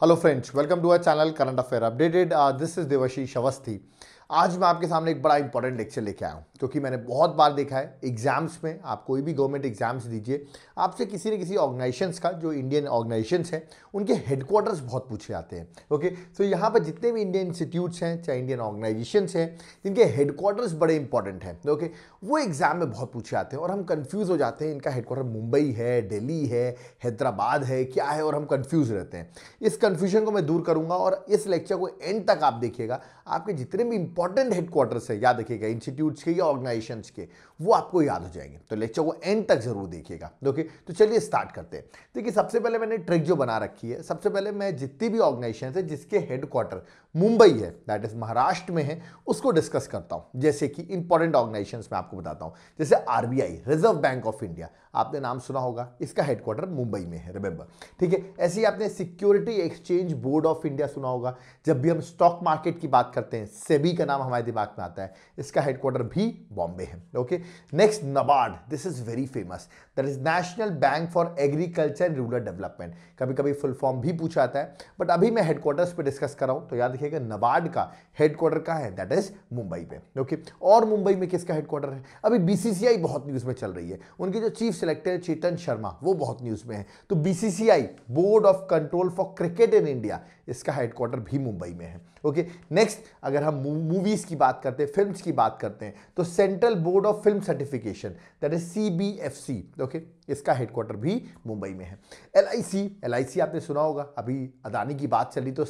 Hello friends, welcome to our channel Current Affair Updated. Uh, this is Devashi Shavasti. आज मैं आपके सामने एक बड़ा इंपॉर्टेंट लेक्चर लेके आया हूँ क्योंकि मैंने बहुत बार देखा है एग्जाम्स में आप कोई भी गवर्नमेंट एग्जाम्स दीजिए आपसे किसी न किसी ऑर्गेनाइजेशंस का जो इंडियन ऑर्गेनाइजेशंस हैं उनके हेडक्वार्टर्स बहुत पूछे जाते हैं ओके तो यहाँ पर जितने भी इंडियन इंस्टीट्यूट्स हैं चाहे इंडियन ऑर्गेनाइजेशंस हैं जिनके हेडक्वार्टर्स बड़े इंपॉर्टेंट हैं ओके वो एग्जाम में बहुत पूछे जाते हैं और हम कन्फ्यूज़ हो जाते हैं इनका हेडक्वार्टर मुंबई है दिल्ली है हैदराबाद है क्या है और हम कन्फ्यूज़ रहते हैं इस कन्फ्यूजन को मैं दूर करूँगा और इस लेक्चर को एंड तक आप देखिएगा आपके जितने भी इंपॉर्टेंट हेडक्वार्टर्स है याद रखिएगा इंस्टीट्यूट्स के या ऑर्गेनाइजेशन के वो आपको याद हो जाएंगे तो लेक्चर को एंड तक जरूर देखिएगा ओके तो चलिए स्टार्ट करते हैं देखिए सबसे पहले मैंने ट्रिक जो बना रखी है सबसे पहले मैं जितनी भी ऑर्गेनाइजेशन है जिसके हेडक्वार्टर मुंबई है दैट इज महाराष्ट्र में है उसको डिस्कस करता हूँ जैसे कि इंपॉर्टेंट ऑर्गेनाइजेशन में आपको बताता हूँ जैसे R reserve bank of India आपने नाम सुना होगा इसका हेडक्वार्टर मुंबई में है रिमेंबर ठीक है ऐसे ही आपने security exchange board of India सुना होगा जब भी हम स्टॉक मार्केट की बात करते हैं सेबी का नाम हमारे दिमाग में आता है इसका हेडक्वार्टर भी बॉम्बे है okay next NABARD this is very famous that is national bank for agriculture and rural development कभी कभी फुल फॉर्म भी पूछा जाता है बट अभी मैं हेडक्वार्टर्स पे डिस्कस कर रहा हूँ तो याद रखिएगा नबार्ड का हेडक्वार्टर कहाँ है दैट इज मुंबई पे ओके और मुंबई में किसका हेडक्वार्टर है अभी बीसीसीआई बहुत न्यूज़ में चल रही है उनके जो चीफ सेलेक्टर चेतन शर्मा वो बहुत न्यूज़ में है तो BCCI board of control for cricket in India इसका हेडक्वार्टर भी मुंबई में है ओके okay? नेक्स्ट अगर हम मूवीज़ की बात करते हैं फिल्म्स की बात करते हैं तो central board of film certification that is C B F C okay इसका हेडक्वार्टर भी मुंबई में है L I C L I सी आपने सुना होगा अभी अदानी की बात चली तो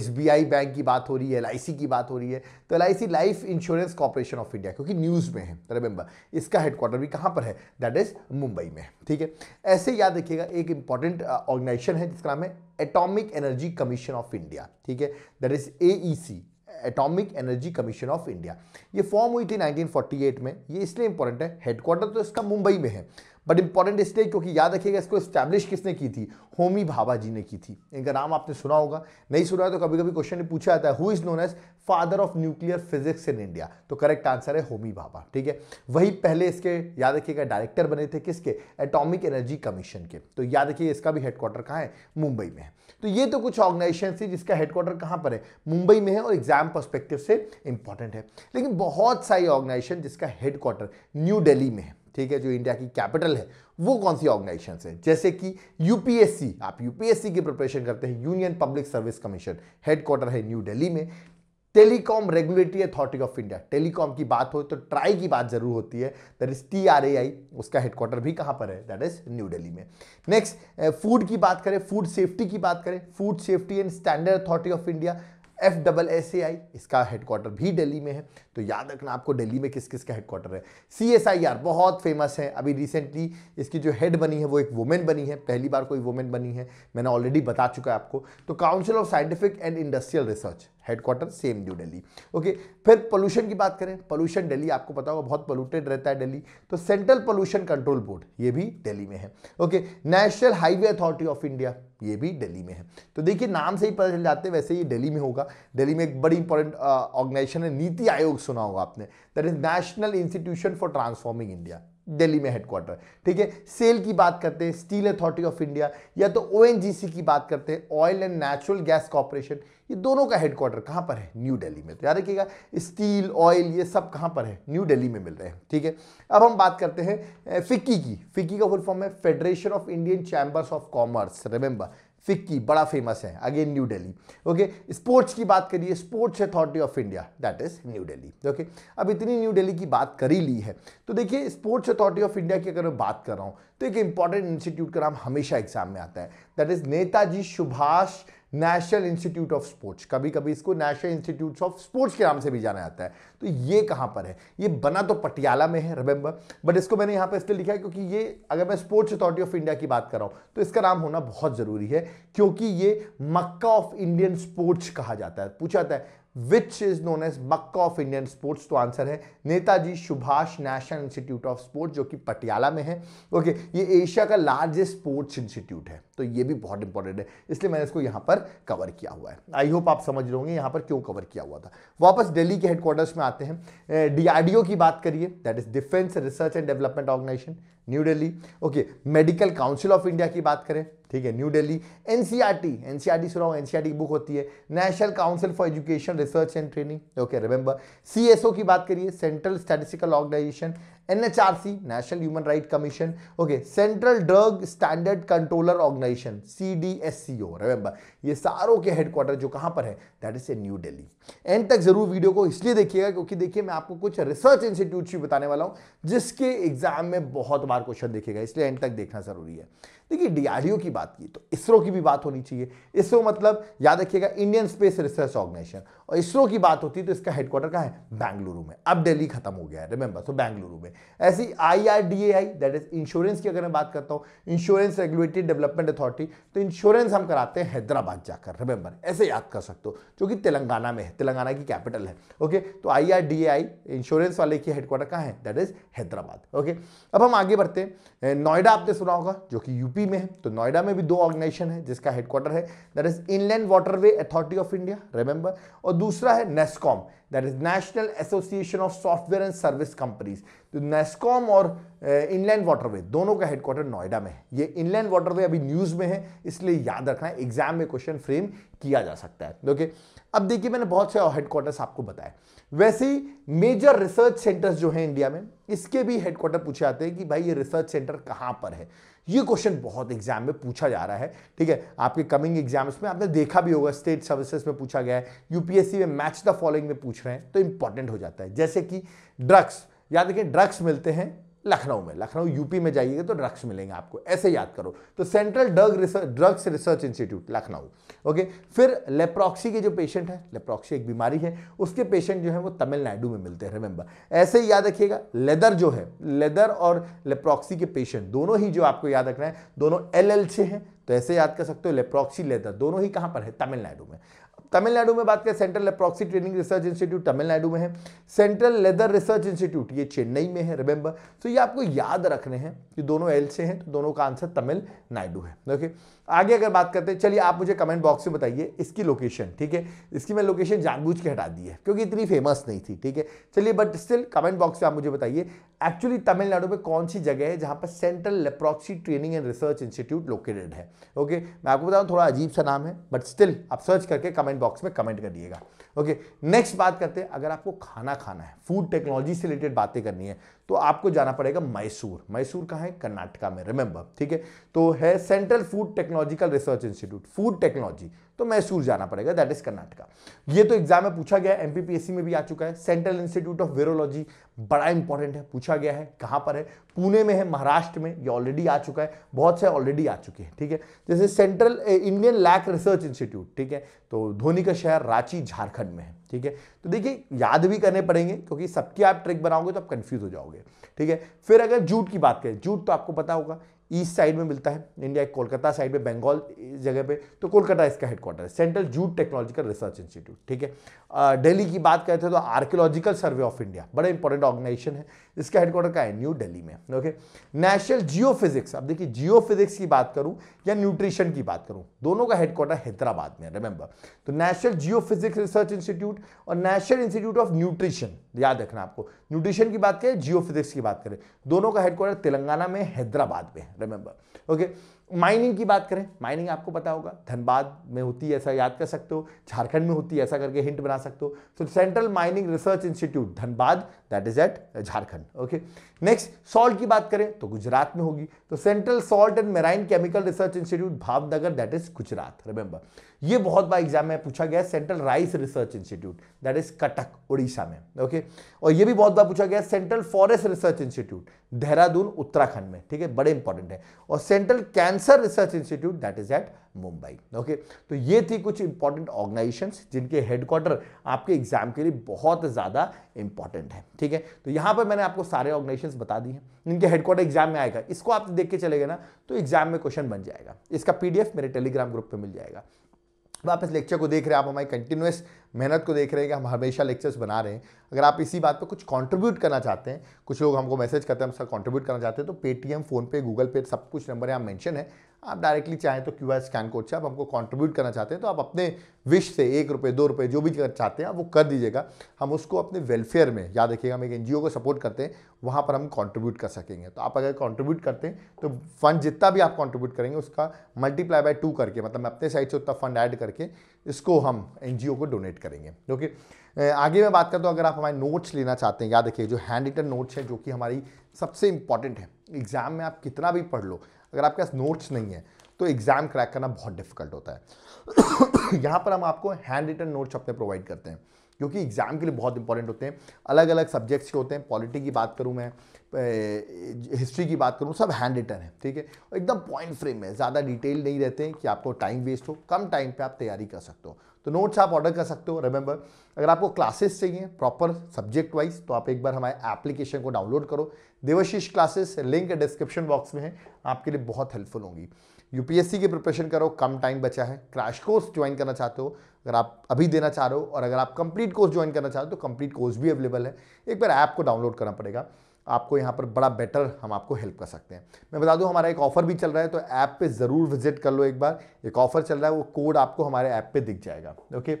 एस बी आई बैंक की बात हो रही है एल आई सी की बात हो रही है तो L I C life insurance corporation of India क्योंकि न्यूज़ में है रिमेंबर इसका हेडक्वार्टर भी कहाँ पर है दैट इज़ मुंबई में ठीक है ऐसे याद रखिएगा एक इंपॉर्टेंट ऑर्गेनाइजेशन uh, है जिसका नाम है atomic energy commission of India ठीक है that is A E C atomic energy commission of India ये फॉर्म हुई थी 1948 में ये इसलिए इंपॉर्टेंट है हेडक्वार्टर तो इसका मुंबई में है बट इंपॉर्टेंट इसलिए क्योंकि याद रखिएगा इसको स्टैब्लिश किसने की थी होमी भाभा जी ने की थी इनका नाम आपने सुना होगा नहीं सुना है तो कभी कभी क्वेश्चन पूछा जाता है who is known as father of nuclear physics in India तो करेक्ट आंसर है होमी भाभा ठीक है वही पहले इसके याद रखिएगा डायरेक्टर बने थे किसके एटॉमिक एनर्जी कमीशन के तो याद रखिए इसका भी हेडक्वार्टर कहाँ है मुंबई में है तो ये तो कुछ ऑर्गेनाइजेशन थी जिसका हेडक्वार्टर कहाँ पर है मुंबई में है और एग्जाम परस्पेक्टिव से इंपॉर्टेंट है लेकिन बहुत सारी ऑर्गेनाइजेशन जिसका हेडक्वार्टर न्यू दिल्ली में है ठीक है जो इंडिया की कैपिटल है वो कौन सी ऑर्गेनाइजेशन है जैसे कि यूपीएससी आप यूपीएससी की प्रिपरेशन करते हैं union public service commission headquarter है न्यू दिल्ली में telecom regulatory authority of India telecom की बात हो तो ट्राई की बात जरूर होती है that is T R A I उसका हेडक्वार्टर भी कहाँ पर है दैट इज न्यू दिल्ली में नेक्स्ट फूड की बात करें फूड सेफ्टी की बात करें food safety and standard authority of India F double S A I इसका हेडक्वार्टर भी दिल्ली में है तो याद रखना आपको दिल्ली में किस किस का हेडक्वार्टर है सी एस आई आर बहुत फेमस है अभी रिसेंटली इसकी जो हेड बनी है वो एक वुमेन बनी है पहली बार कोई वुमेन बनी है मैंने ऑलरेडी बता चुका है आपको तो council of scientific and industrial research headquarter same new Delhi okay फिर पोल्यूशन की बात करें पोल्यूशन दिल्ली आपको पता होगा बहुत पोलूटेड रहता है दिल्ली तो सेंट्रल पोल्यूशन कंट्रोल बोर्ड ये भी दिल्ली में है okay national highway authority of India ये भी दिल्ली में है तो देखिए नाम से ही पता चल जाते हैं वैसे ये दिल्ली में होगा दिल्ली में एक बड़ी इंपॉर्टेंट ऑर्गेनाइजेशन uh, है नीति आयोग सुना होगा आपने that is national institution for transforming India Delhi में हेडक्वार्टर ठीक है सेल की बात करते हैं स्टील अथॉरिटी ऑफ इंडिया या तो ओ की बात करते हैं oil and natural gas corporation ये दोनों का हेडक्वार्टर कहाँ पर है न्यू दिल्ली में तो याद रखिएगा स्टील ऑयल ये सब कहाँ पर है न्यू दिल्ली में मिल रहे हैं ठीक है अब हम बात करते हैं फिक्की की फिक्की का फुल फॉर्म है federation of Indian chambers of commerce remember FICCI बड़ा फेमस है again new Delhi okay sports की बात करिए sports authority of India that is new Delhi okay अब इतनी न्यू दिल्ली की बात कर ही ली है तो देखिए स्पोर्ट्स अथॉरिटी ऑफ इंडिया की अगर मैं बात कर रहा हूँ तो एक इंपॉर्टेंट इंस्टीट्यूट का नाम हमेशा एग्जाम में आता है that is Netaji Subhash national institute of sports कभी कभी इसको नेशनल इंस्टीट्यूट ऑफ स्पोर्ट्स के नाम से भी जाना जाता है तो ये कहाँ पर है ये बना तो पटियाला में है रिमेंबर बट इसको मैंने यहाँ पर इसलिए लिखा है क्योंकि ये अगर मैं स्पोर्ट्स अथॉरिटी ऑफ इंडिया की बात कर रहा हूँ तो इसका नाम होना बहुत ज़रूरी है क्योंकि ये मक्का ऑफ इंडियन स्पोर्ट्स कहा जाता है पूछा जाता है which is known as Mecca of Indian sports तो आंसर है Netaji Subhash national institute of sports जो कि पटियाला में है ओके ये एशिया का लार्जेस्ट स्पोर्ट्स इंस्टीट्यूट है तो ये भी बहुत इंपॉर्टेंट है इसलिए मैंने इसको यहाँ पर कवर किया हुआ है आई होप आप समझ रहे होंगे यहाँ पर क्यों कवर किया हुआ था वापस दिल्ली के हेडक्वार्टर्स में आते हैं डीआरडीओ की बात करिए that is defence research and development organisation new Delhi okay medical council of India की बात करें ठीक है न्यू दिल्ली एनसीईआरटी एनसीईआरटी सुना होगा एनसीईआरटी e की बुक होती है national council for education research and training okay remember CSO की बात करिए central statistical organisation NHRC national human right commission okay central drug standard controller organisation CDSCO. Remember, ये सारों के हेडक्वार्टर जो कहां पर है that is a new Delhi and तक ज़रूर वीडियो को इसलिए देखिएगा क्योंकि देखिए मैं आपको कुछ रिसर्च इंस्टीट्यूट भी बताने वाला हूं जिसके एग्जाम में बहुत बार क्वेश्चन देखेगा इसलिए एंड तक देखना ज़रूरी है देखिए डीआरडीओ की बात की तो इसरो की भी बात होनी चाहिए इसरो मतलब याद रखिएगा इंडियन स्पेस रिसर्च ऑर्गेनाइजेशन और इसरो की बात होती है तो इसका हेडक्वार्टर कहाँ है बैंगलुरु में अब दिल्ली खत्म हो गया है रिमेंबर सो बैंगलुरु में ऐसी I R D A I that is insurance की अगर मैं बात करता हूँ इंश्योरेंस रेगुलेटरी डेवलपमेंट अथॉरिटी तो इंश्योरेंस हम कराते हैं हैदराबाद पास जाकर रिमेंबर ऐसे याद कर सकते हो जो कि तेलंगाना में है तेलंगाना की कैपिटल है ओके तो I R D I insurance वाले की हेडक्वार्टर कहाँ है दैट इज हैदराबाद ओके अब हम आगे बढ़ते हैं नोएडा आपने सुना होगा जो कि यूपी में है तो नोएडा में भी दो ऑर्गेनाइजेशन है जिसका हेडक्वार्टर है that is inland waterway authority of India remember और दूसरा है NASSCOM that is national association of software and service companies तो नेस्कॉम और इनलैंड वाटरवे दोनों का हेडक्वार्टर नोएडा में है ये इनलैंड वाटरवे अभी न्यूज़ में है इसलिए याद रखना है एग्जाम में क्वेश्चन फ्रेम किया जा सकता है ओके तो अब देखिए मैंने बहुत से हेडक्वार्टर्स आपको बताए वैसे ही मेजर रिसर्च सेंटर्स जो हैं इंडिया में इसके भी हेडक्वार्टर पूछे जाते हैं कि भाई ये रिसर्च सेंटर कहाँ पर है ये क्वेश्चन बहुत एग्जाम में पूछा जा रहा है ठीक है आपके कमिंग एग्जाम्स में आपने देखा भी होगा स्टेट सर्विसेज में पूछा गया है यूपीएससी में मैच द फॉलोइंग में पूछ रहे हैं तो इंपॉर्टेंट हो जाता है जैसे कि ड्रग्स याद रखें ड्रग्स मिलते हैं लखनऊ में लखनऊ यूपी में जाइएगा तो ड्रग्स मिलेंगे आपको ऐसे याद करो तो central drug research drugs research institute Lucknow okay फिर लेप्रॉक्सी के जो पेशेंट हैं लेप्रॉक्सी एक बीमारी है उसके पेशेंट जो है वो तमिलनाडु में मिलते हैं रिमेंबर ऐसे ही याद रखिएगा लेदर जो है लेदर और लेप्रॉक्सी के पेशेंट दोनों ही जो आपको याद रखना है दोनों एल एल से हैं तो ऐसे याद कर सकते हो लेप्रॉक्सी लेदर दोनों ही कहाँ पर है तमिलनाडु में तमिलनाडु में बात करें central leprosy training research institute Tamil Nadu में है सेंट्रल लेदर रिसर्च इंस्टीट्यूट ये चेन्नई में है रिमेंबर सो so ये आपको याद रखने हैं कि दोनों एल से हैं तो दोनों का आंसर तमिलनाडु है ओके okay? आगे अगर बात करते हैं चलिए आप मुझे कमेंट बॉक्स में बताइए इसकी लोकेशन ठीक है इसकी मैं लोकेशन जानबूझ के हटा दी है क्योंकि इतनी फेमस नहीं थी ठीक है चलिए बट स्टिल कमेंट बॉक्स में आप मुझे बताइए एक्चुअली तमिलनाडु में कौन सी जगह है जहाँ पर central leprosy training and research institute located है ओके मैं आपको बताऊँ थोड़ा अजीब सा नाम है बट स्टिल आप सर्च करके कमेंट बॉक्स में कमेंट करिएगा ओके नेक्स्ट बात करते हैं अगर आपको खाना खाना है फूड टेक्नोलॉजी से रिलेटेड बातें करनी है तो आपको जाना पड़ेगा मैसूर मैसूर कहाँ है कर्नाटका में रिमेंबर ठीक है तो है central food technological research institute food technology तो मैसूर जाना पड़ेगा दैट इज कर्नाटका ये तो एग्जाम में पूछा गया है एमपीपीएससी में भी आ चुका है सेंट्रल इंस्टीट्यूट ऑफ वेरोलॉजी बड़ा इंपॉर्टेंट है पूछा गया है कहां पर है पुणे में है महाराष्ट्र में ये ऑलरेडी आ चुका है बहुत से ऑलरेडी आ चुके हैं ठीक है जैसे central Indian lac research institute ठीक है तो धोनी का शहर रांची झारखंड में है ठीक है तो देखिए याद भी करने पड़ेंगे क्योंकि सबकी आप ट्रिक बनाओगे तो आप कंफ्यूज हो जाओगे ठीक है फिर अगर जूट की बात करें जूट तो आपको पता होगा ईस्ट साइड में मिलता है इंडिया कोलकाता साइड में बंगाल जगह पे तो कोलकाता इसका हेडक्वार्टर है central jute technological research institute ठीक है दिल्ली की बात करते हैं तो आर्कियोलॉजिकल सर्वे ऑफ इंडिया बड़ा इंपॉर्टेंट ऑर्गेनाइजेशन है इसका हेडक्वार्टर का है न्यू दिल्ली में ओके नेशनल जियो फिजिक्स अब देखिए जियो फिजिक्स की बात करूँ या न्यूट्रिशन की बात करूँ दोनों का हेडक्वार्टर हैदराबाद में रिमेंबर तो national geophysics research institute और नेशनल इंस्टीट्यूट ऑफ न्यूट्रिशन याद रखना आपको न्यूट्रिशन की बात करें जियो फिजिक्स की बात करें दोनों का हेडक्वार्टर तेलंगाना में हैदराबाद में है remember okay माइनिंग की बात करें माइनिंग आपको पता होगा धनबाद में होती है ऐसा याद कर सकते हो झारखंड में होती है ऐसा करके हिंट बना सकते हो so central mining research institute Dhanbad that is at Jharkhand okay next salt की बात करें तो गुजरात में होगी तो central salt and marine chemical research institute Bhavnagar that is Gujarat remember ये बहुत बार एग्जाम में पूछा गया central rice research institute that is Cuttack Orissa में ओके और ये भी बहुत बार पूछा गया central forest research institute Dehradun Uttarakhand में ठीक है बड़े इंपॉर्टेंट है और central can cancer research institute that is at Mumbai okay तो ये थी कुछ इंपॉर्टेंट ऑर्गेनाइजेशन जिनके हेडक्वार्टर आपके एग्जाम के लिए बहुत ज़्यादा इंपॉर्टेंट है ठीक है तो यहां पर मैंने आपको सारे ऑर्गेनाइजेशन बता दी है इनके हेडक्वार्टर एग्जाम में आएगा इसको आप देख के चले गए ना तो एग्जाम में क्वेश्चन बन जाएगा इसका पीडीएफ मेरे टेलीग्राम ग्रुप पर मिल जाएगा तो आप इस लेक्चर को देख रहे हैं आप हमारी कंटिन्यूस मेहनत को देख रहे हैं कि हम हमेशा लेक्चर्स बना रहे हैं अगर आप इसी बात पर कुछ कंट्रीब्यूट करना चाहते हैं कुछ लोग हमको मैसेज करते हैं हम सर कॉन्ट्रीब्यूट करना चाहते हैं तो पेटीएम फ़ोनपे गूगल पे सब कुछ नंबर यहाँ मैंशन है आप डायरेक्टली चाहें तो क्यू स्कैन कोड से आप हमको कंट्रीब्यूट करना चाहते हैं तो आप अपने विश से एक रुपये दो रुपये जो भी कर चाहते हैं आप वो कर दीजिएगा हम उसको अपने वेलफेयर में याद रखिएगा हम एक एन को सपोर्ट करते हैं वहाँ पर हम कंट्रीब्यूट कर सकेंगे तो आप अगर कंट्रीब्यूट करते हैं तो फंड जितना भी आप कॉन्ट्रीब्यूट करेंगे उसका मल्टीप्लाई बाय टू करके मतलब मैं अपने साइड से उतना फंड ऐड करके इसको हम एन को डोनेट करेंगे ओके आगे मैं बात करता हूँ अगर आप हमारे नोट्स लेना चाहते हैं याद रखिए जो हैंड रिटन नोट्स हैं जो कि हमारी सबसे इंपॉर्टेंट है एग्ज़ाम में आप कितना भी पढ़ लो अगर आपके पास नोट्स नहीं है तो एग्ज़ाम क्रैक करना बहुत डिफिकल्ट होता है यहाँ पर हम आपको हैंड रिटन नोट्स अपने प्रोवाइड करते हैं क्योंकि एग्ज़ाम के लिए बहुत इंपॉर्टेंट होते हैं अलग अलग सब्जेक्ट्स के होते हैं पॉलिटी की बात करूँ मैं हिस्ट्री की बात करूँ सब हैंड रिटन है ठीक है एकदम पॉइंट फ्रेम में ज़्यादा डिटेल नहीं रहते हैं कि आपको टाइम वेस्ट हो कम टाइम पर आप तैयारी कर सकते हो तो नोट्स आप ऑर्डर कर सकते हो रिमेंबर अगर आपको क्लासेस चाहिए प्रॉपर सब्जेक्ट वाइज तो आप एक बार हमारे एप्लीकेशन को डाउनलोड करो Devashish classes link description box में है आपके लिए बहुत हेल्पफुल होंगी यूपीएससी की प्रिपरेशन करो कम टाइम बचा है क्रैश कोर्स ज्वाइन करना चाहते हो अगर आप अभी देना चाह रहे हो और अगर आप कंप्लीट कोर्स ज्वाइन करना चाहते हो तो कंप्लीट कोर्स भी अवेलेबल है एक बार ऐप को डाउनलोड करना पड़ेगा आपको यहाँ पर बड़ा बेटर हम आपको हेल्प कर सकते हैं मैं बता दूँ हमारा एक ऑफर भी चल रहा है तो ऐप पे ज़रूर विजिट कर लो एक बार एक ऑफर चल रहा है वो कोड आपको हमारे ऐप पे दिख जाएगा ओके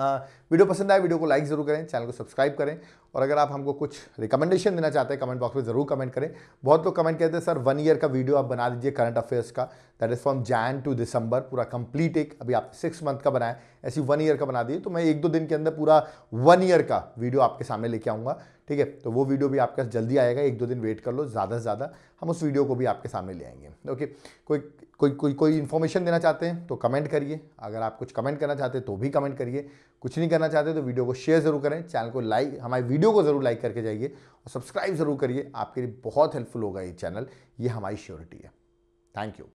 वीडियो पसंद आए वीडियो को लाइक ज़रूर करें चैनल को सब्सक्राइब करें और अगर आप हमको कुछ रिकमेंडेशन देना चाहते हैं कमेंट बॉक्स में ज़रूर कमेंट करें बहुत लोग कमेंट कहते हैं सर वन ईयर का वीडियो आप बना दीजिए करंट अफेयर्स का that is from Jan to December पूरा कंप्लीट एक अभी आप सिक्स मंथ का बनाएं ऐसी वन ईयर का बना दिए तो मैं एक दो दिन के अंदर पूरा वन ईयर का वीडियो आपके सामने लेके आऊँगा ठीक है तो वो वीडियो भी आपके जल्दी आएगा एक दो दिन वेट कर लो ज़्यादा से ज़्यादा हम उस वीडियो को भी आपके सामने ले आएंगे ओके कोई कोई कोई कोई इन्फॉर्मेशन देना चाहते हैं तो कमेंट करिए अगर आप कुछ कमेंट करना चाहते हैं तो भी कमेंट करिए कुछ नहीं करना चाहते तो वीडियो को शेयर ज़रूर करें चैनल को लाइक हमारी वीडियो को ज़रूर लाइक करके जाइए और सब्सक्राइब ज़रूर करिए आपके लिए बहुत हेल्पफुल होगा ये चैनल ये हमारी श्योरिटी है थैंक यू